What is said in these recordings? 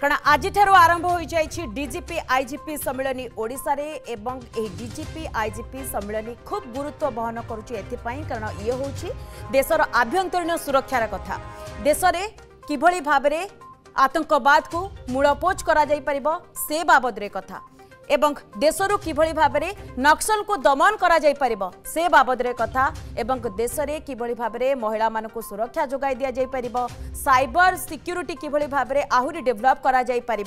କାରଣ ଆଜିଠାରୁ ଆରମ୍ଭ ହୋଇଯାଇଛି ଡିଜିପି ଆଇଜିପି ସମ୍ମିଳନୀ ଓଡ଼ିଶାରେ ଏବଂ ଏହି ଡିଜିପି ଆଇଜିପି ସମ୍ମିଳନୀ ଖୁବ୍ ଗୁରୁତ୍ୱ ବହନ କରୁଛି ଏଥିପାଇଁ କାରଣ ଇଏ ହେଉଛି ଦେଶର ଆଭ୍ୟନ୍ତରୀଣ ସୁରକ୍ଷାର କଥା ଦେଶରେ କିଭଳି ଭାବରେ ଆତଙ୍କବାଦକୁ ମୂଳପୋଛ କରାଯାଇପାରିବ ସେ ବାବଦରେ କଥା एवं देशर भाव में नक्सल को दमन कर बाबद कथा एवं देश में किभली भाव में महिला मान सुरक्षा जगै दि जापर सबर सिक्यूरीटी कि भाव में आहरी डेभलप कर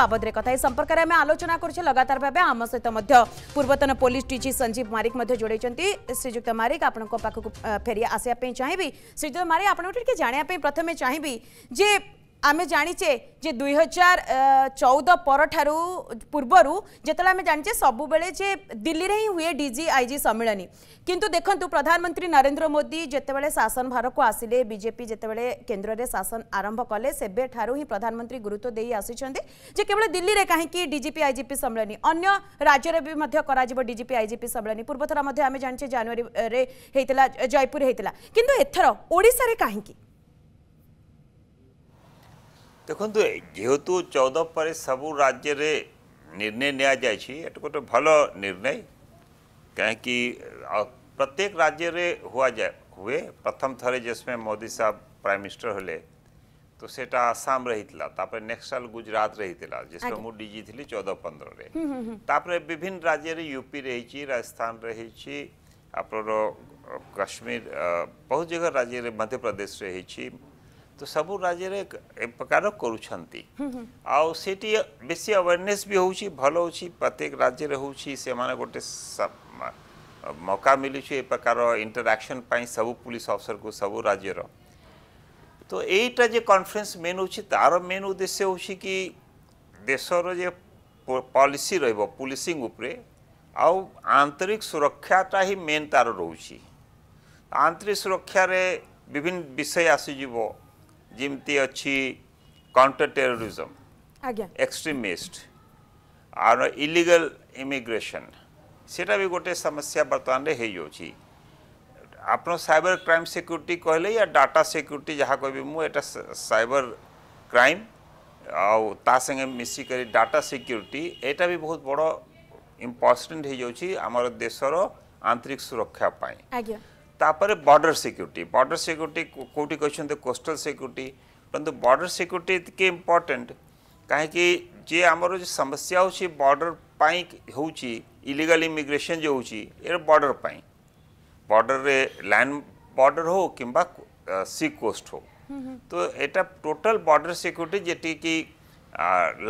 बाबद कथा संपर्क में आम आलोचना कर लगातार भाव आम सहित पूर्वतन पुलिस डी संजीव मारिक जोड़ श्रीजुक्त मारिक आपको फेरी आसवाई चाहिए श्रीजुक्त मारिक आप जानापी प्रथम चाहिए आम जाचे जे दुई हजार चौद पर पूर्वर जिते जाने सब सबुबले जे दिल्ली ही हुए डीजी आईजी सम्मिलन किंतु देखु प्रधानमंत्री नरेन्द्र मोदी जितेबाला शासन भार को आसिले बीजेपी जितेबाला केन्द्र में शासन आरंभ कले से ही प्रधानमंत्री गुरुत्व दे आसी केवल दिल्ली में कहीं डीजीपी आईजीपी सम्मिलन अन्य राज्य में भी डीजीपी आईजीपी सम्मेलन पूर्वथर आम जाने जानवर जयपुर होता कितु एथर ओडार कहीं ଦେଖନ୍ତୁ ଯେହେତୁ ଚଉଦ ପରେ ସବୁ ରାଜ୍ୟରେ ନିର୍ଣ୍ଣୟ ନିଆଯାଇଛି ଏଟା ଗୋଟେ ଭଲ ନିର୍ଣ୍ଣୟ କାହିଁକି ପ୍ରତ୍ୟେକ ରାଜ୍ୟରେ ହୁଆଯାଏ ହୁଏ ପ୍ରଥମ ଥରେ ଯେସମେ ମୋଦି ସାହେବ ପ୍ରାଇମ୍ ମିନିଷ୍ଟର ହେଲେ ତ ସେଟା ଆସାମ ରହିଥିଲା ତାପରେ ନେକ୍ସଟ ସାଲ ଗୁଜରାଟ ରହିଥିଲା ଯେସମେ ମୁଁ ଡିଜି ଥିଲି ଚଉଦ ପନ୍ଦରରେ ତାପରେ ବିଭିନ୍ନ ରାଜ୍ୟରେ ୟୁପିରେ ହେଇଛି ରାଜସ୍ଥାନରେ ହେଇଛି ଆପଣର କାଶ୍ମୀର ବହୁତ ଜାଗା ରାଜ୍ୟରେ ମଧ୍ୟପ୍ରଦେଶରେ ହେଇଛି तो सब राज्य प्रकार करुँच आउ सेठी अवेरने भी हूँ भल हो प्रत्येक राज्य होने गोटे मौका मिलूँ ए प्रकार इंटराक्शन हम्म, हम्म। सब पुलिस अफसर को सब राज्यर तो यहीटा जे कन्फरेन्स मेन हो तार मेन उद्देश्य हूँ कि देशर जे पॉलिसी रुलिसिंग आउ आंतरिक सुरक्षाटा ही मेन तार रोचे आंतरिक सुरक्षा रे विभिन्न विषय आसीज ଯେମିତି ଅଛି କାଉଣ୍ଟର ଟେରୋରିଜମ୍ ଏକ୍ସଟ୍ରିମିଷ୍ଟ ଆଉ ଇଲିଗାଲ ଇମିଗ୍ରେସନ୍ ସେଇଟା ବି ଗୋଟେ ସମସ୍ୟା ବର୍ତ୍ତମାନରେ ହେଇଯାଉଛି ଆପଣ ସାଇବର କ୍ରାଇମ୍ ସିକ୍ୟୁରିଟି କହିଲେ ୟା ଡାଟା ସିକ୍ୟୁରିଟି ଯାହା କହିବି ମୁଁ ଏଇଟା ସାଇବର କ୍ରାଇମ୍ ଆଉ ତା ସାଙ୍ଗେ ମିଶିକରି ଡାଟା ସିକ୍ୟୁରିଟି ଏଇଟା ବି ବହୁତ ବଡ଼ ଇମ୍ପୋର୍ଟାଣ୍ଟ ହେଇଯାଉଛି ଆମର ଦେଶର ଆନ୍ତରିକ ସୁରକ୍ଷା ପାଇଁ तापर ବର୍ଡ଼ର सिक्यूरीटी ବର୍ଡ଼ର ସିକ୍ୟୁରିଟି कौटी कहते କୋଷ୍ଟାଲ सिक्यूरीटी परंतु बॉर्डर सिक्यूरीटी इतके इम्पोर्टेन्ट कहीं जे आमर जो समस्या हो बॉर्डर हूँ इलिगल इमिग्रेसन जो हूँ बॉर्डर पर बॉर्डर में लैंड बॉर्डर हो कि सी कोस्ट हो तो यहाँ टोटल बॉर्डर सिक्यूरीटी जेटी कि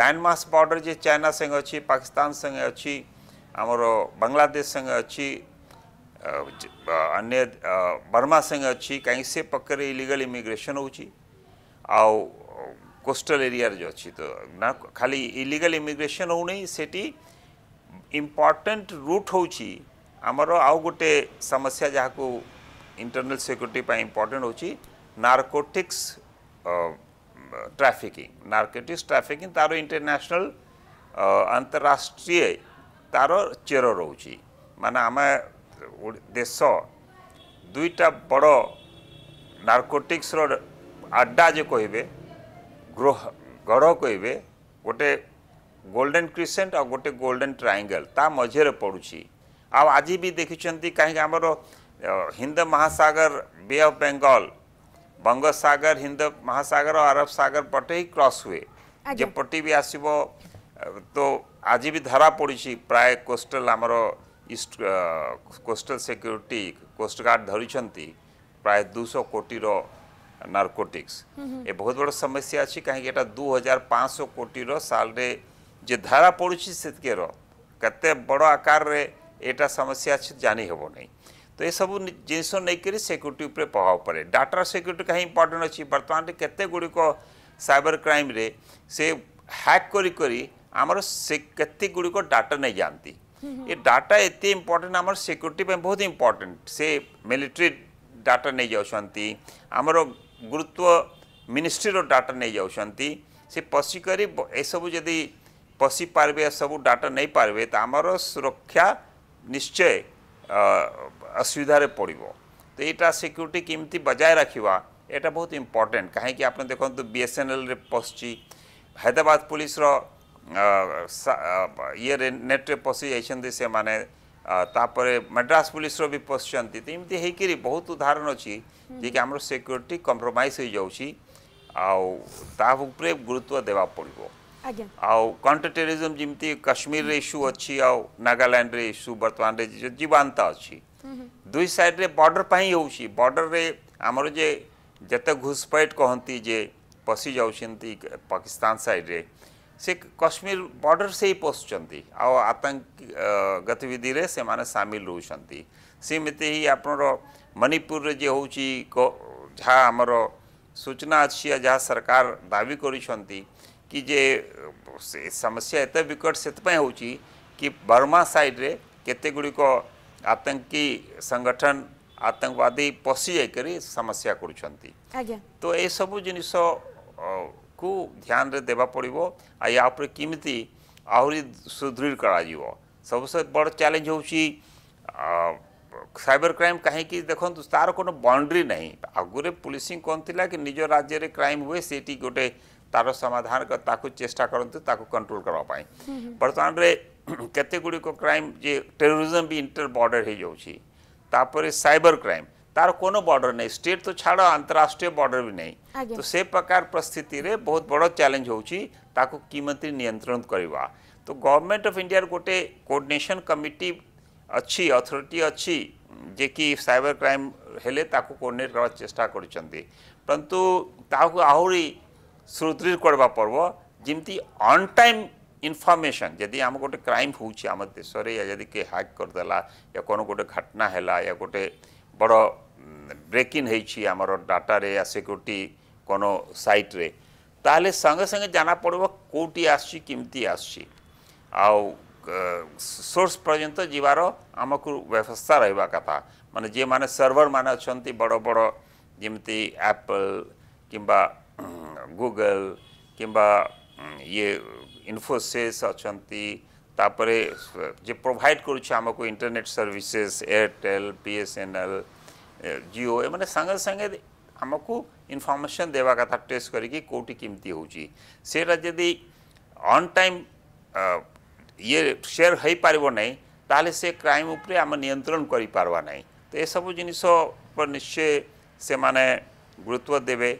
लैंडमास बॉर्डर जे चाइना संगे अच्छी पाकिस्तान संगे अच्छी आमर बांग्लादेश संगे अच्छी अन्य बर्मा संगे अच्छी कहीं से पकड़े इलिगल इमिग्रेसन हो कोस्टल एरिया जो अच्छी तो ना खाली इलिगल इमिग्रेसन हो नहीं सेटी इम्पोर्टेंट रूट होची आमर आउ गोटे समस्या जहाँ को इंटरनल सिक्यूरीटी इम्पोर्टेंट होची नारकोटिक्स ट्राफिकिंग नारकोटिक्स ट्राफिकिंग तार इंटरनेशनल अंतरराष्ट्रीय तार चेर रोचे माने आम देश दुईटा बड़ नारकोटिक्स अड्डा जो कह ग्रह गढ़ कह गोटे गोल्डेन क्रिसेंट आ गोटे गोल्डन ट्राएंगल ता मझे पड़ू आज भी देखी कहीं आम हिंद महासागर बे अफ बेंगल बंगसागर हिंद महासागर और आरब सगर पटे ही क्रस हुए जेपटी भी आसब तो आज भी धरा पड़ी प्राय कोस्टल आमर east coastal security coast guard ଧରିଛନ୍ତି ପ୍ରାୟ ଦୁଇଶହ କୋଟିର ନାର୍କୋଟିକ୍ସ ଏ ବହୁତ ବଡ଼ ସମସ୍ୟା ଅଛି କାହିଁକି ଏଇଟା ଦୁଇ ହଜାର ପାଞ୍ଚଶହ କୋଟିର ସାଲରେ ଯେ ଧାରା ପଡ଼ୁଛି ସେତିକିର କେତେ ବଡ଼ ଆକାରରେ ଏଇଟା ସମସ୍ୟା ଅଛି ଜାଣିହେବ ନାହିଁ ତ ଏସବୁ ଜିନିଷ ନେଇକରି ସିକ୍ୟୁରିଟି ଉପରେ ପ୍ରଭାବ ପଡ଼େ ଡାଟା ସିକ୍ୟୁରିଟି କାହିଁ ଇମ୍ପର୍ଟାଣ୍ଟ ଅଛି ବର୍ତ୍ତମାନରେ କେତେ ଗୁଡ଼ିକ ସାଇବର କ୍ରାଇମ୍ରେ ସେ ହ୍ୟାକ୍ କରି କରି ଆମର ସେ କେତେ ଗୁଡ଼ିକ ଡାଟା ନେଇଯାଆନ୍ତି ये डाटा एत इम्पोर्टेन्ट आम सिक्यूरीटी बहुत इम्पोर्टेन्ट से मिलिटरी डाटा नहीं जाऊँगी आमर गुरुत्व मिनिस्ट्री डाटा नहीं जाऊँगी से पशिक एसबू जदि पशि पारे सब डाटा नहीं पारे तो आमर सुरक्षा निश्चय असुविधार पड़ तो यहाँ सिक्यूरीटी केमती बजाय रखा यहाँ बहुत इम्पोर्टाट कहीं आप देखते तो बीएसएनएल पशि हायदराबाद पुलिस ଇଏରେ ନେଟ୍ରେ ପଶି ଯାଇଛନ୍ତି ସେମାନେ ତାପରେ ମାଡ୍ରାସ ପୋଲିସର ବି ପଶିଛନ୍ତି ତ ଏମିତି ହେଇକିରି ବହୁତ ଉଦାହରଣ ଅଛି ଯିଏକି ଆମର ସିକ୍ୟୁରିଟି କମ୍ପ୍ରମାଇଜ୍ ହୋଇଯାଉଛି ଆଉ ତା ଉପରେ ଗୁରୁତ୍ୱ ଦେବାକୁ ପଡ଼ିବ ଆଉ କଣ୍ଟର ଟେରିଜିମ୍ ଯେମିତି କାଶ୍ମୀରରେ ଇସ୍ୟୁ ଅଛି ଆଉ ନାଗାଲାଣ୍ଡରେ ଇସ୍ୟୁ ବର୍ତ୍ତମାନରେ ଜୀବାନ୍ତ ଅଛି ଦୁଇ ସାଇଡ଼ରେ ବର୍ଡ଼ର ପାଇଁ ହେଉଛି ବର୍ଡ଼ରରେ ଆମର ଯେ ଯେତେ ଘୁସପେଟ କହନ୍ତି ଯେ ପଶି ଯାଉଛନ୍ତି ପାକିସ୍ତାନ ସାଇଡ଼ରେ से कश्मीर बॉर्डर से ही पशुंट आओ आतंक गतिविधि से माने सामिल होती ही आप मणिपुर जे हूँ जहाँ आमर सूचना अच्छी जहाँ सरकार दावी कर कि जे समस्या एत विकट से हो कि बर्मा सैड्रे केतेगुड़िक आतंकी संगठन आतंकवादी पशि जाकर समस्या कर तो सब जिनस को ध्यान देवा पड़ो आमती आहरी सुदृढ़ कर सबसे बड़ चैलेंज हूँ साइबर क्राइम कहीं देखूँ तार कोनो बाउंड्री ना आगुरे पुलिसिंग थी कि निज राज्य क्राइम हुए सीटी गोटे तार समाधान का चेष्टा करती कंट्रोल करवाई बर्तमान केते गुड़िक क्राइम जे टेररिज्म भी इंटर बॉर्डर हो जाऊँगी सैबर क्राइम ତାର कोनो ବର୍ଡର ନାହିଁ ଷ୍ଟେଟ୍ ତ ଛାଡ଼ ଆନ୍ତରାଷ୍ଟ୍ରୀୟ ବର୍ଡର ବି ନାହିଁ ତ ସେ ପ୍ରକାର ପରିସ୍ଥିତିରେ ବହୁତ ବଡ଼ ଚ୍ୟାଲେଞ୍ଜ ହେଉଛି ତାକୁ କେମିତି ନିୟନ୍ତ୍ରଣ କରିବା ତ ଗଭର୍ଣ୍ଣମେଣ୍ଟ ଅଫ୍ ଇଣ୍ଡିଆର ଗୋଟେ କୋର୍ଡିନେସନ୍ କମିଟି ଅଛି ଅଥରିଟି ଅଛି ଯେ କି ସାଇବର କ୍ରାଇମ୍ ହେଲେ ତାକୁ କୋର୍ଡିନେଟ୍ କରିବା ଚେଷ୍ଟା କରୁଛନ୍ତି ପରନ୍ତୁ ତାହାକୁ ଆହୁରି ସୁଦୃଢ଼ କରିବା ପଡ଼ିବ ଯେମିତି ଅନ୍ ଟାଇମ୍ इनफर्मेशन यदि आम गोटे क्राइम हो आम देश में यदि किए हाक करदेला या कौन गोटे घटना है या गोटे বড় ব্রেক ইন হয়েছি আমার ডাটারে সিকুরিটি কোনো সাইট্রে তাহলে সঙ্গে সঙ্গে জানা পড়ব কোটি আসছি কেমতি আসছি আও সোর্স পর্যন্ত যাবার আমাকে ব্যবস্থা রহবা কথা মানে যে মানে সর্ভর মানে অনেক বড় বড় যেমি আপল কিংবা গুগল কিংবা ইয়ে ইনফোসিস অনেক তারপরে যে প্রোভাইড করছে আমাকে internet services Airtel BSNL Jio এমানে সাঙ্গে সাঙ্গে আমাকে ইনফরমেশন দেওয়া কথা টেস্ট করি কোটি কমিটি হচ্ছে সেটা যদি অন টাইম ইয়ে সেয়ার হয়ে পাব না তাহলে সে ক্রাইম উপরে আমি নিয়ন্ত্রণ করে পারবা না তো এসব জিনিস নিশ্চয় সে গুরুত্ব দেবে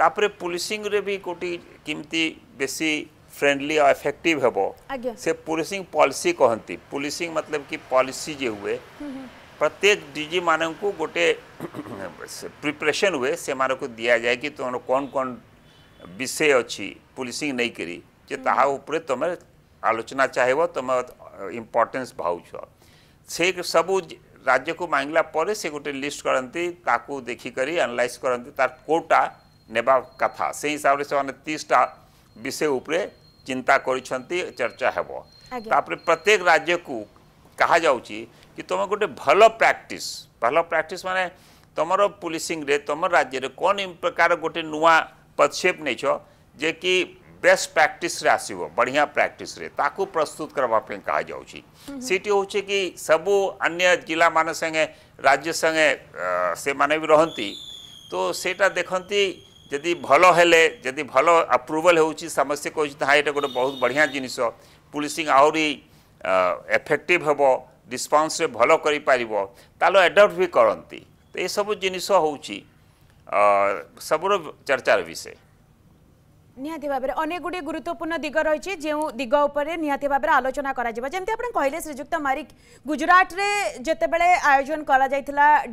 তাপরে পুলিশিংরে বি কোটি কমিটি বেশি फ्रेंडली और इफेक्टिव हे से पुलिसिंग पॉलिसी कहती पुलिसिंग मतलब कि पॉलिसी जे हुए प्रत्येक डीजी मान को गोटे प्रिपरेशन हुए से दि जाए कि तुम कौन कौन विषय अच्छी पुलिसिंग नहीं करी जे तुम हम्म। आलोचना चाहब तुम इम्पोर्टेन्स भाव से सब राज्य को मांगला पर से गोटे लिस्ट करती देखिक एनालाइज करती तार कोटा नेबा कथा से हिसाब से तीसटा विषय उपरे चिंता କରିଛନ୍ତି ଚର୍ଚ୍ଚା ହେବ ତାପରେ ପ୍ରତ୍ୟେକ ରାଜ୍ୟକୁ କୁହାଯାଉଛି କି ତୁମେ ଗୋଟେ ଭଲ ପ୍ରାକ୍ଟିସ୍ ଭଲ ପ୍ରାକ୍ଟିସ୍ ମାନେ ତୁମର ପୋଲିସିଂରେ ତୁମ ରାଜ୍ୟରେ କ'ଣ ପ୍ରକାର ଗୋଟେ ନୂଆ ପଦକ୍ଷେପ ନେଇଛ ଯେ କି ବେଷ୍ଟ ପ୍ରାକ୍ଟିସ୍ରେ ଆସିବ ବଢ଼ିଆ ପ୍ରାକ୍ଟିସ୍ରେ ତାକୁ ପ୍ରସ୍ତୁତ କରିବା ପାଇଁ କୁହାଯାଉଛି ସେଠି ହେଉଛି କି ସବୁ ଅନ୍ୟ ଜିଲ୍ଲାମାନ ସାଙ୍ଗେ ରାଜ୍ୟ ସାଙ୍ଗେ ସେମାନେ ବି ରହନ୍ତି ତ ସେଇଟା ଦେଖନ୍ତି ଯଦି ଭଲ ହେଲେ ଯଦି ଭଲ ଆପ୍ରୁଭାଲ୍ ହେଉଛି ସମସ୍ତେ କହୁଛନ୍ତି ହଁ ଏଇଟା ଗୋଟେ ବହୁତ ବଢ଼ିଆ ଜିନିଷ ପୁଲିସିଂ ଆହୁରି ଏଫେକ୍ଟିଭ୍ ହେବ ରିସ୍ପନ୍ସରେ ଭଲ କରିପାରିବ ତାହେଲେ ଆଡ଼ପ୍ଟ ବି କରନ୍ତି ତ ଏସବୁ ଜିନିଷ ହେଉଛି ସବୁର ଚର୍ଚ୍ଚାର ବିଷୟ নিহতি ভাবে অনেক গুড়ি গুরুত্বপূর্ণ দিগ রয়েছে যে দিগ উপরে নিহতি ভাবে আলোচনা করা যেমন আপনার কহিলেন শ্রীযুক্ত মারিক গুজরাটে যেতবে আয়োজন করা যাই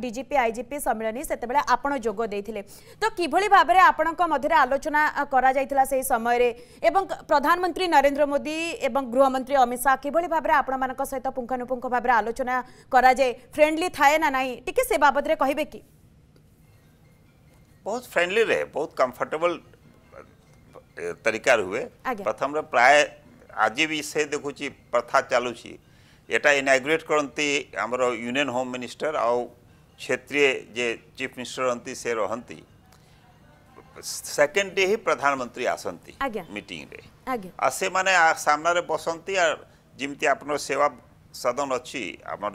ডিজিপি আইজিপি সম্মিলনী সেতবে আপনার যোগ দিয়ে তো কিভাবে ভাবে আপনার মধ্যে আলোচনা করা যাই সেই সময়ের এবং প্রধানমন্ত্রী নরেন্দ্র মোদি এবং গৃহমন্ত্রী অমিত শাহ কিভাবে ভাবে আপনার সহ পুঙ্খানুপুঙ্খ ভাবে আলোচনা করা যায় ফ্রেন্ডলি থাকে না নাই টিকি সে বাবদরে কহবে কি বহুত ফ্রেন্ডলি রে বহুত কমফর্টেবল तरिकार हुए प्रथम प्राय आज भी से देखु प्रथा चलुची एटा इनाग्रेट करती आमर यूनियन होम मिनिस्टर आउ क्षेत्रीय जे चीफ मिनिस्टर रहती से रहती सेकेंड डे ही प्रधानमंत्री आसती मीटिंग से माने सामने बसती आ जमी आपन सेवा सदन अच्छी आमर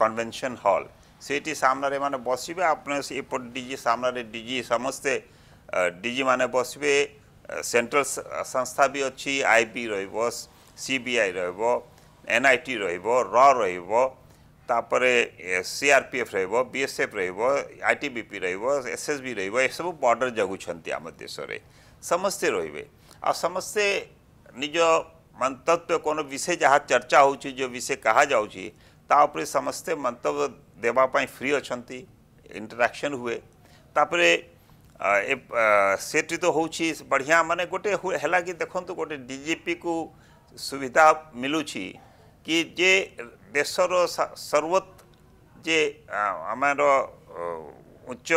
कन्वेंशन हॉल सेठी सामने मैंने बस अपने एपट सामने डी समस्ते डीजी मैंने बसवे ସେଣ୍ଟ୍ରାଲ ସଂସ୍ଥା ବି ଅଛି ଆଇ ବି ରହିବ ସି ବି ଆଇ ରହିବ ଏନ୍ ଆଇ ଟି ରହିବ ର ରହିବ ତାପରେ ସି ଆର୍ ପି ଏଫ୍ ରହିବ ବି ଏସ୍ ଏଫ୍ ରହିବ ଆଇ ଟି ବି ପି ରହିବ ଏସ୍ ଏସ୍ ବି ରହିବ ଏସବୁ ବର୍ଡ଼ର ଜଗୁଛନ୍ତି ଆମ ଦେଶରେ ସମସ୍ତେ ରହିବେ ଆଉ ସମସ୍ତେ ନିଜ ମନ୍ତବ୍ୟ କ'ଣ ବିଷୟ ଯାହା ଚର୍ଚ୍ଚା ହେଉଛି ଯେଉଁ ବିଷୟ କୁହାଯାଉଛି ତା ଉପରେ ସମସ୍ତେ ମନ୍ତବ୍ୟ ଦେବା ପାଇଁ ଫ୍ରି ଅଛନ୍ତି ଇଣ୍ଟରାକ୍ସନ୍ ହୁଏ ତାପରେ से तो हूँ बढ़िया माने गोटे है कि देखंतु गोटे डीजीपी को सुविधा मिलू कि जे देशर सर्वत जे आमर उच्च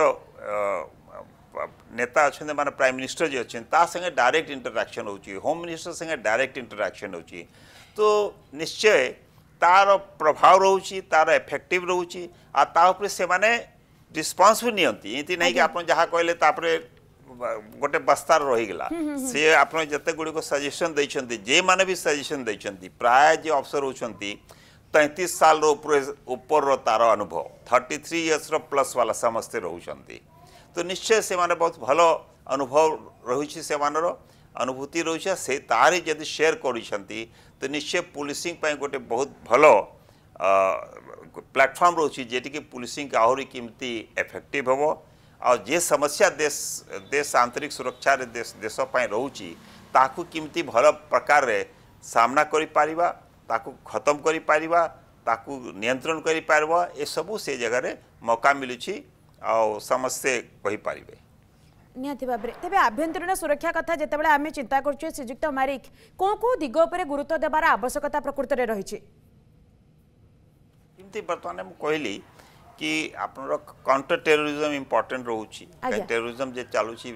नेता अच्छा मान प्राइम मिनिस्टर जी अच्छे संगे डायरेक्ट इंटराक्शन होम मिनिस्टर संगे डायरेक्ट इंटराक्शन हो तो निश्चय तार प्रभाव रोचे तार एफेक्टिव रोचे आ ता से माने रिस्पन्स भी ନିଅନ୍ତି ଏମିତି ନାହିଁ କି ଆପଣ ଯାହା କହିଲେ ତାପରେ ଗୋଟେ ବସ୍ତାର गुड़क सजेसन ଆପଣ ଯେତେ ଗୁଡ଼ିକ ସଜେସନ୍ ଦେଇଛନ୍ତି ଯେମାନେ ବି ସଜେସନ୍ ଦେଇଛନ୍ତି ପ୍ରାୟ तैंतीस साल उपरे ऊपर तार अनुभव थर्टी थ्री इयर्स र्लस वाला समस्ते रोचे तो निश्चय से मैंने बहुत भल अनुभव रही से अनुभूति रही से तार जदि सेयर कर निश्चय पुलिसिंग गोटे बहुत भल प्लाटफर्म रोची जेटी पुलिसिंग आहरी कमी एफेक्टिव हे आ समस्या देश देश आंतरिक सुरक्षा देश देश रोचे ताकू भल प्रकार सामना कर खत्म करण कर सबू से जगह मौका मिलू आमस्ते पारे तेज आभ्यंतरण सुरक्षा कथा जिते चिंता करुक्त मारिक कौ कौ दिग्वर गुरुत्व देवार आवश्यकता प्रकृत में रही है ଯେମିତି ବର୍ତ୍ତମାନ ମୁଁ କହିଲି କି ଆପଣର କାଉଣ୍ଟର ଟେରୋରିଜମ ଇମ୍ପୋର୍ଟାଣ୍ଟ ରହୁଛି ଟେରୋରିଜମ ଯେ ଚାଲୁଛି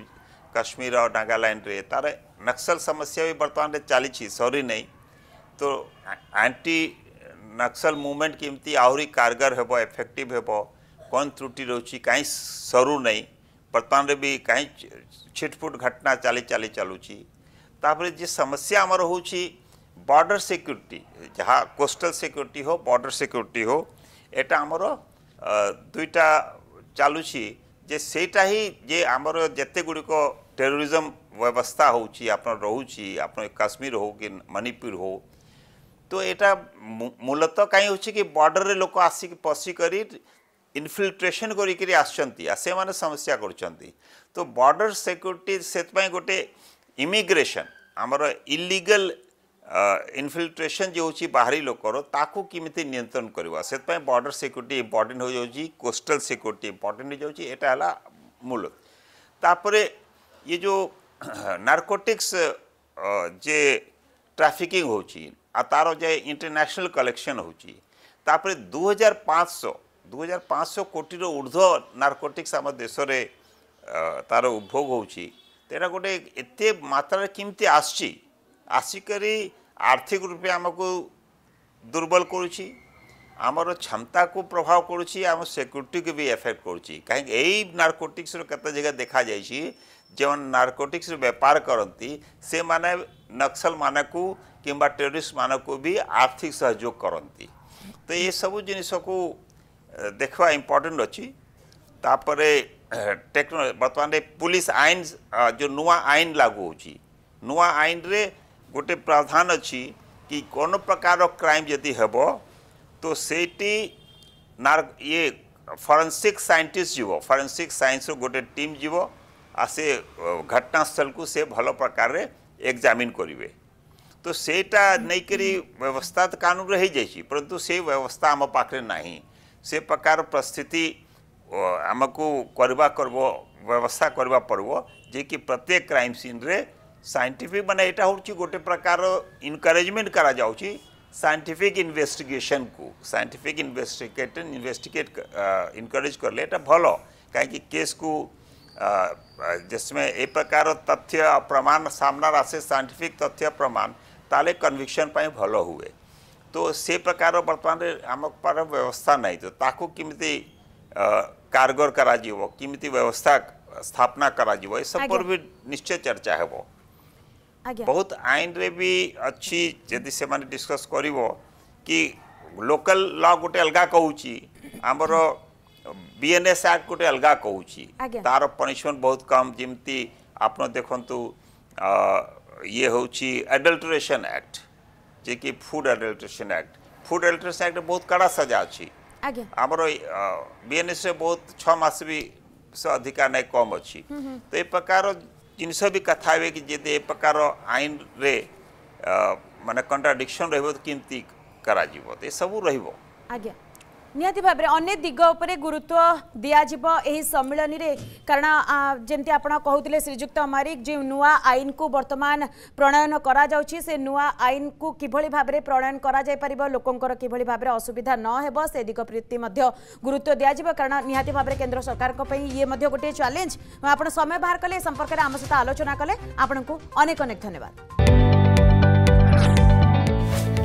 କାଶ୍ମୀର ଆଉ ନାଗାଲାଣ୍ଡରେ ତାର ନକ୍ସଲ ସମସ୍ୟା ବି ବର୍ତ୍ତମାନରେ ଚାଲିଛି ସରି ନାହିଁ ତ ଆଣ୍ଟି ନକ୍ସଲ ମୁଭମେଣ୍ଟ କେମିତି ଆହୁରି କାରଗର ହେବ ଏଫେକ୍ଟିଭ ହେବ କ'ଣ ତ୍ରୁଟି ରହୁଛି କାହିଁ ସରୁ ନାହିଁ ବର୍ତ୍ତମାନରେ ବି କାହିଁ ଛିଟଫୁଟ ଘଟଣା ଚାଲି ଚାଲି ଚାଲୁଛି ତାପରେ ଯେ ସମସ୍ୟା ଆମର ହେଉଛି बॉर्डर सिक्यूरीटी जहाँ कोस्टल सिक्यूरीटी हो बॉर्डर सिक्यूरीटी हो এটা আমার দুইটা চালুছি যে সেইটা হি যে আমার যেতেগুড়ি টেরোরিজম ব্যবস্থা হচ্ছে আপনার রয়েছে আপনার কাশ্মীর হো কি মণিপুর হো তো এটা মূলত কাই হচ্ছে কি বর্ডরের লোক আসিকি পশিকরি ইনফিল্ট্রেসন করিকি আসছেন আর সে সমস্যা করছেন তো বর্ডর সিক্যুরিটি সেপাই গোটে ইমিগ্রেসন আমার ইলিগাল ଇନଫିଲ୍ଟ୍ରେସନ୍ ଯେଉଁ ହେଉଛି ବାହାରି ଲୋକର ତାକୁ କେମିତି ନିୟନ୍ତ୍ରଣ କରିବା ସେଥିପାଇଁ ବର୍ଡ଼ର ସିକ୍ୟୁରିଟି ଇମ୍ପୋର୍ଟାଣ୍ଟ ହୋଇଯାଉଛି କୋଷ୍ଟାଲ ସିକ୍ୟୁରିଟି ଇମ୍ପୋର୍ଟାଣ୍ଟ ହୋଇଯାଉଛି ଏଇଟା ହେଲା ମୂଳ ତାପରେ ଇଏ ଯେଉଁ ନାର୍କୋଟିକ୍ସ ଯେ ଟ୍ରାଫିକିଂ ହେଉଛି ଆଉ ତା'ର ଯେ ଇଣ୍ଟରନ୍ୟାସନାଲ କଲେକ୍ସନ୍ ହେଉଛି ତାପରେ ଦୁଇହଜାର ପାଞ୍ଚଶହ ଦୁଇହଜାର ପାଞ୍ଚଶହ କୋଟିର ଉର୍ଦ୍ଧ୍ୱ ନାର୍କୋଟିକ୍ସ ଆମ ଦେଶରେ ତା'ର ଉପଭୋଗ ହେଉଛି ତ ଏଇଟା ଗୋଟେ ଏତେ ମାତ୍ରାରେ କେମିତି ଆସୁଛି ଆସିକରି आर्थिक रूपे आमको दुर्बल करुच्ची आमर क्षमता को प्रभाव करुच्ची आम सिक्यूरीटी को भी एफेक्ट करुच्ची कहीं नार्कोटिक्स कत जगह देखा जाइए जो नार्कोटिक्स व्यापार करती से माने नक्सल मान को कि टेरोरीस्ट मान को भी आर्थिक सहयोग करती तो ये सब जिनस देखा इम्पोर्टेन्ट अच्छी तापर टेक्नो बर्तमान पुलिस आईन जो नुआ आईन लागू हो नुआ आईन रे गोटे प्रावधान अच्छी कि कौन प्रकार क्राइम जदि हेब तो सेटी नार ये फरेन्सिक साइंटिस्ट जीव फरेन्सिक साइंस गोटे टीम जीव आ से घटनास्थल को से भल प्रकार एग्जामिन करेंगे तो सेटा नहीं करी व्यवस्था तो कानून रही जाइए परंतु से व्यवस्था आम पाखे ना से प्रकार परिस्थिति आम को व्यवस्था करवा पड़ो जे कि प्रत्येक क्राइम सीन रे साइंटिफिक मान या हूँ गोटे प्रकार इनकरेजमेंट कर सैंटीफिक इनभेस्टिगेसन को सैंटीफिक इनभेस्टिगेट इनभेस्टिगेट इनकरेज कले भल कहीं केस को जिसमें ए प्रकार तथ्य प्रमाण सामना आसे साइंटिफिक तथ्य प्रमाण ताले कन्विक्शन भल हुए तो से प्रकार बर्तमान आम पर व्यवस्था ना तो ताको किमी कारगर करमी व्यवस्था स्थापना करसब पर भी निश्चय चर्चा है ବହୁତ ଆଇନରେ ବି ଅଛି ଯଦି ସେମାନେ ଡିସ୍କସ୍ କରିବ କି ଲୋକାଲ ଲ ଗୋଟେ ଅଲଗା କହୁଛି ଆମର ବିଏନ୍ଏସ୍ ଆକ୍ଟ ଗୋଟେ ଅଲଗା କହୁଛି ତାର ପନିସମେଣ୍ଟ ବହୁତ କମ୍ ଯେମିତି ଆପଣ ଦେଖନ୍ତୁ ଇଏ ହେଉଛି ଆଡଲ୍ଟରେସନ୍ ଆକ୍ଟ ଯିଏକି food adulteration act food adulteration act ବହୁତ କଡ଼ା ସଜା ଅଛି ଆମର ବିଏନ୍ଏସ୍ରେ ବହୁତ ଛଅ ମାସ ବି से अधिका नहीं कम अच्छी तो ये प्रकार जिनस भी कथा हुए कि जेते प्रकार आईन रे मान कंट्राडिक्शन रही कमी कर सब रहा ନିହାତି ଭାବରେ ଅନେକ ଦିଗ ଉପରେ ଗୁରୁତ୍ୱ ଦିଆଯିବ ଏହି ସମ୍ମିଳନୀରେ କାରଣ ଯେମିତି ଆପଣ କହୁଥିଲେ ଶ୍ରୀଯୁକ୍ତ ମାରିକ ଯେଉଁ ନୂଆ ଆଇନକୁ ବର୍ତ୍ତମାନ ପ୍ରଣୟନ କରାଯାଉଛି ସେ ନୂଆ ଆଇନକୁ କିଭଳି ଭାବରେ ପ୍ରଣୟନ କରାଯାଇପାରିବ ଲୋକଙ୍କର କିଭଳି ଭାବରେ ଅସୁବିଧା ନ ହେବ ସେ ଦିଗ ପ୍ରତି ମଧ୍ୟ ଗୁରୁତ୍ୱ ଦିଆଯିବ କାରଣ ନିହାତି ଭାବରେ କେନ୍ଦ୍ର ସରକାରଙ୍କ ପାଇଁ ଇଏ ମଧ୍ୟ ଗୋଟିଏ ଚ୍ୟାଲେଞ୍ଜ ଆପଣ ସମୟ ବାହାର କଲେ ଏ ସମ୍ପର୍କରେ ଆମ ସହିତ ଆଲୋଚନା କଲେ ଆପଣଙ୍କୁ ଅନେକ ଅନେକ ଧନ୍ୟବାଦ